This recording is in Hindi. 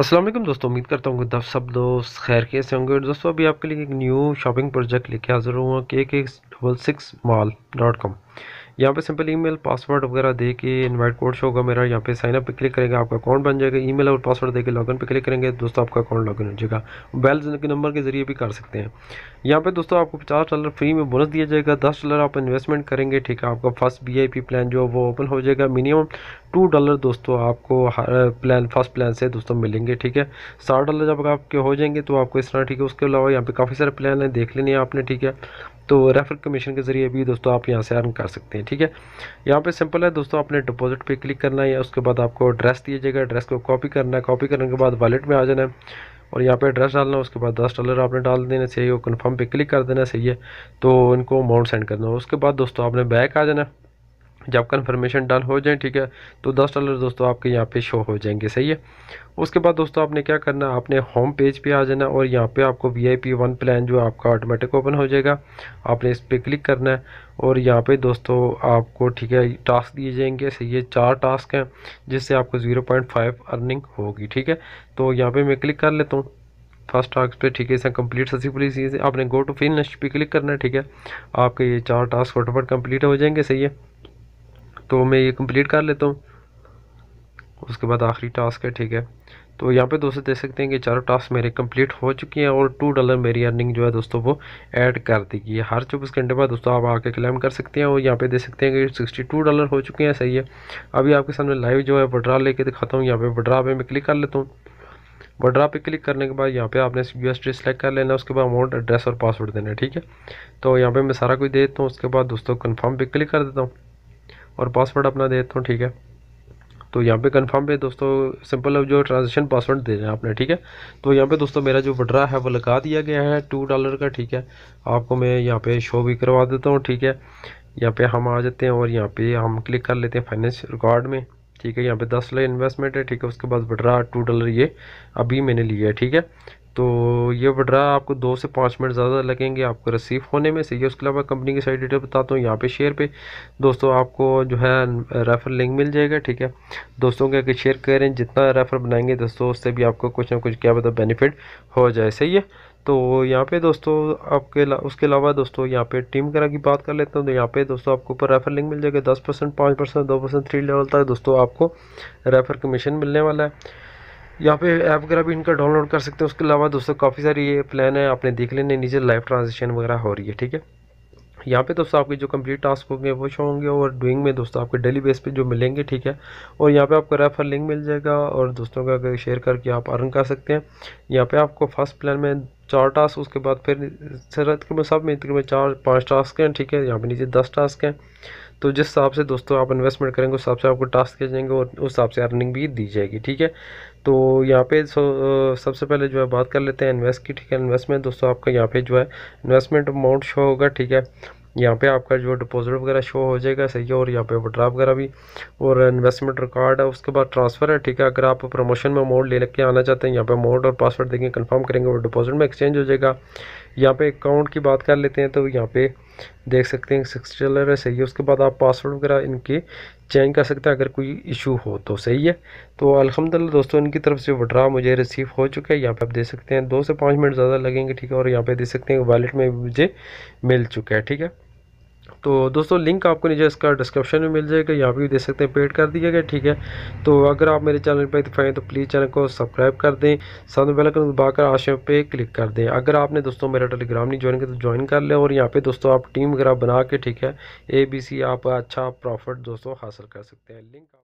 असलम दोस्तों उम्मीद करता हूँ कि सब दोस्त खैर के से होंगे दोस्तों अभी आपके लिए एक न्यू शॉपिंग प्रोजेक्ट लेके हाजिर हुआ K K double six mall dot com यहाँ पर सिंपल ई मेल पासवर्ड वगैरह दे के इन्वाइट कोड शो होगा मेरा यहाँ पे साइन अप पे क्लिक करेंगे आपका अकाउंट बन जाएगा ई मेल और पासवर्ड के लॉगिन पर क्लिक करेंगे दोस्तों आपका अकाउंट लॉगिन हो जाएगा बैल के नंबर के जरिए भी कर सकते हैं यहाँ पे दोस्तों आपको पचास डॉलर फ्री में बोनस दिया जाएगा दस डॉलर आप इन्वेस्टमेंट करेंगे ठीक है आपका फर्स्ट वी प्लान जो है वो ओपन हो जाएगा मिनिमम टू डॉलर दोस्तों आपको प्लान फर्स्ट प्लान से दोस्तों मिलेंगे ठीक है साठ डॉलर जब आपके हो जाएंगे तो आपको इस तरह ठीक है उसके अलावा यहाँ पे काफ़ी सारे प्लान हैं देख लेने आपने ठीक है तो रेफर कमीशन के ज़रिए भी दोस्तों आप यहाँ से अर्न कर सकते हैं ठीक है यहाँ पे सिंपल है दोस्तों आपने डिपॉजिट पे क्लिक करना है या उसके बाद आपको एड्रेस दिया जाएगा एड्रेस को कॉपी करना है कॉपी करने के बाद वॉलेट में आ जाना है और यहाँ पे एड्रेस डालना है उसके बाद दस डॉलर आपने डाल देना चाहिए और कन्फर्म पे क्लिक कर देना सही है तो इनको अमाउंट सेंड करना है उसके बाद दोस्तों आपने बैक आ जाना है जब कन्फर्मेशन डन हो जाए ठीक है तो दस डॉलर दोस्तों आपके यहाँ पे शो हो जाएंगे सही है उसके बाद दोस्तों आपने क्या करना है आपने होम पेज पे आ जाना और यहाँ पे आपको V I P one plan जो आपका ऑटोमेटिक ओपन हो जाएगा आपने इस पर क्लिक करना है और यहाँ पे दोस्तों आपको ठीक है टास्क दिए जाएंगे सही है चार टास्क हैं जिससे आपको ज़ीरो पॉइंट फाइव अर्निंग होगी ठीक है तो यहाँ पर मैं क्लिक कर लेता हूँ फर्स्ट टास्क पे ठीक है इसमें कंप्लीट सक्सेसफुली चीज़ आपने गो टू फिनिश पे क्लिक करना है ठीक है आपके ये चार टास्क फटोफट कंप्लीट हो जाएंगे सही है तो मैं ये कंप्लीट कर लेता हूँ उसके बाद आखिरी टास्क है ठीक है तो यहाँ पे दोस्तों देख सकते हैं कि चारों टास्क मेरे कंप्लीट हो चुके हैं और टू डॉलर मेरी अर्निंग जो है दोस्तों वो ऐड कर दी गई है हर चौबीस घंटे बाद दोस्तों आप आके क्लेम कर सकते हैं और यहाँ पे देख सकते हैं कि सिक्सटी टू डॉलर हो चुके हैं सही है अभी आपके सामने लाइव जो है वड्रा लेके दिखाता हूँ यहाँ पे वड्रा पे मैं क्लिक कर लेता हूँ वड्रा पे क्लिक करने के बाद यहाँ पे आपने यू एस डी सेलेक्ट कर लेना उसके बाद अमाउंट एड्रेस और पासवर्ड देना ठीक है तो यहाँ पर मैं सारा कुछ दे देता हूँ उसके बाद दोस्तों कन्फर्म पे क्लिक कर देता हूँ और पासवर्ड अपना दे देता हूँ ठीक है तो यहाँ पे कंफर्म पे दोस्तों सिंपल अब जो ट्रांजेक्शन पासवर्ड दे रहे हैं आपने ठीक है तो यहाँ पे दोस्तों मेरा जो वड्रा है वो लगा दिया गया है टू डॉलर का ठीक है आपको मैं यहाँ पे शो भी करवा देता हूँ ठीक है यहाँ पे हम आ जाते हैं और यहाँ पे हम क्लिक कर लेते हैं फाइनेंस रिकॉर्ड में ठीक है यहाँ पे दस लाख इन्वेस्टमेंट है ठीक है उसके बाद बढ़ रहा टू डॉलर ये अभी मैंने लिया है ठीक है तो ये वड्रा आपको दो से पाँच मिनट ज़्यादा लगेंगे आपको रिसीव होने में सही है उसके अलावा कंपनी की साइड डिटेल बताता हूँ यहाँ पे शेयर पे दोस्तों आपको जो है रेफ़र लिंक मिल जाएगा ठीक है दोस्तों के अगर शेयर करें जितना रेफ़र बनाएंगे दोस्तों उससे भी आपको कुछ ना कुछ क्या पता बेनिफिट हो जाए सही है तो यहाँ पे दोस्तों आपके ला, उसके अलावा दोस्तों यहाँ पे टीम करा की बात कर लेता हूँ तो यहाँ पे दोस्तों आपको ऊपर रेफ़र लिंक मिल जाएगा दस परसेंट पाँच परसेंट दो परसेंट थ्री लेवल तक दोस्तों आपको रेफ़र कमीशन मिलने वाला है यहाँ पे ऐप वगैरह भी इनका डाउनलोड कर सकते हैं उसके अलावा दोस्तों काफ़ी सारी ये प्लान है आपने देख लेने नीचे लाइव ट्रांजेक्शन वगैरह हो रही है ठीक है यहाँ पे दोस्तों आपके जो कंप्लीट टास्क होंगे वो शो होंगे और डूइंग में दोस्तों आपके डेली बेस पे जो मिलेंगे ठीक है और यहाँ पे आपको रेफर लिंक मिल जाएगा और दोस्तों का शेयर करके आप अर्न कर सकते हैं यहाँ पे आपको फर्स्ट प्लान में चार टास्क उसके बाद फिर सर के में सब में तकरीबन चार पाँच टास्क हैं ठीक है यहाँ पर नीचे दस टास्क हैं तो जिस हिसाब से दोस्तों आप इन्वेस्टमेंट करेंगे उस हिसाब से आपको टास्क किए जाएंगे और उस हिसाब से अर्निंग भी दी जाएगी ठीक है तो यहाँ पे सो सबसे पहले जो है बात कर लेते हैं इन्वेस्ट की ठीक है इन्वेस्टमेंट दोस्तों आपका यहाँ पे जो है इन्वेस्टमेंट अमाउंट शो होगा ठीक है यहाँ पे आपका जो डिपॉजिट वगैरह शो हो जाएगा सही है और यहाँ पे विड्रा वगैरह भी और इन्वेस्टमेंट रिकॉर्ड है उसके बाद ट्रांसफ़र है ठीक है अगर आप प्रमोशन में अमाउंट ले लेके आना चाहते हैं यहाँ पे अमाउंट और पासवर्ड देंगे कंफर्म करेंगे वो डिपॉजिट में एक्सचेंज हो जाएगा यहाँ पे अकाउंट की बात कर लेते हैं तो यहाँ पे देख सकते हैं सिक्स डॉलर है सही है उसके बाद आप पासवर्ड वगैरह इनके चेंज कर सकते हैं अगर कोई इशू हो तो सही है तो अलहमदिल्ला दोस्तों इनकी तरफ से वड्रा मुझे रिसीव हो चुका है यहाँ पे आप दे सकते हैं दो से पाँच मिनट ज़्यादा लगेंगे ठीक है और यहाँ पे दे सकते हैं वॉलेट में मुझे मिल चुका है ठीक है तो दोस्तों लिंक आपको नीचे इसका डिस्क्रिप्शन में मिल जाएगा यहाँ भी देख सकते हैं पेड कर दिया गया ठीक है तो अगर आप मेरे चैनल पर इतफाएँ तो, तो प्लीज़ चैनल को सब्सक्राइब कर दें साथ में बेलकन दबाकर आशय पे क्लिक कर दें अगर आपने दोस्तों मेरा टेलीग्राम नहीं ज्वाइन किया तो ज्वाइन कर लें और यहाँ पर दोस्तों आप टीम वगैरह बना के ठीक है ए बी सी आप अच्छा प्रॉफिट दोस्तों हासिल कर सकते हैं लिंक